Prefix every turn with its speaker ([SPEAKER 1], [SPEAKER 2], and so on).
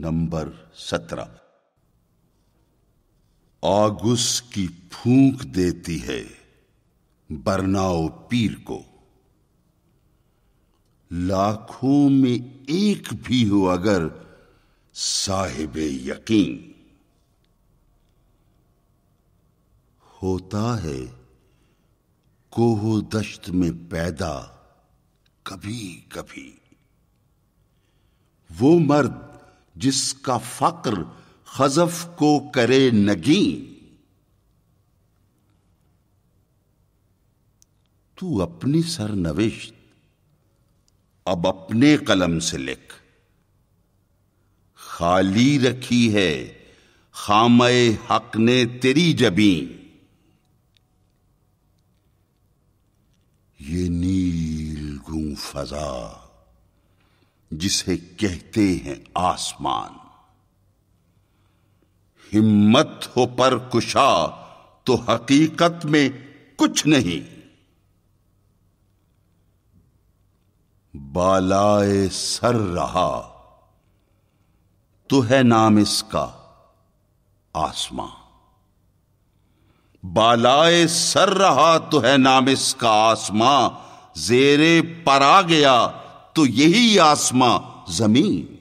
[SPEAKER 1] number सत्रह आगुस की फूंक देती है बरनाओ पीर को लाखों में एक भी हो अगर साहिब यकीन होता है कोह दश्त में पैदा कभी कभी वो मर्द जिसका फक्र खजफ को करे नगी तू अपनी सरनविश्त अब अपने कलम से लिख खाली रखी है खामय हक ने तेरी जबी ये नील गुम फजा जिसे कहते हैं आसमान हिम्मत हो पर कुशा तो हकीकत में कुछ नहीं बालाए सर रहा तो है नाम इसका आसमां बालाए सर रहा तो है नाम इसका आसमां जेरे पर आ गया तो यही आसमा जमीन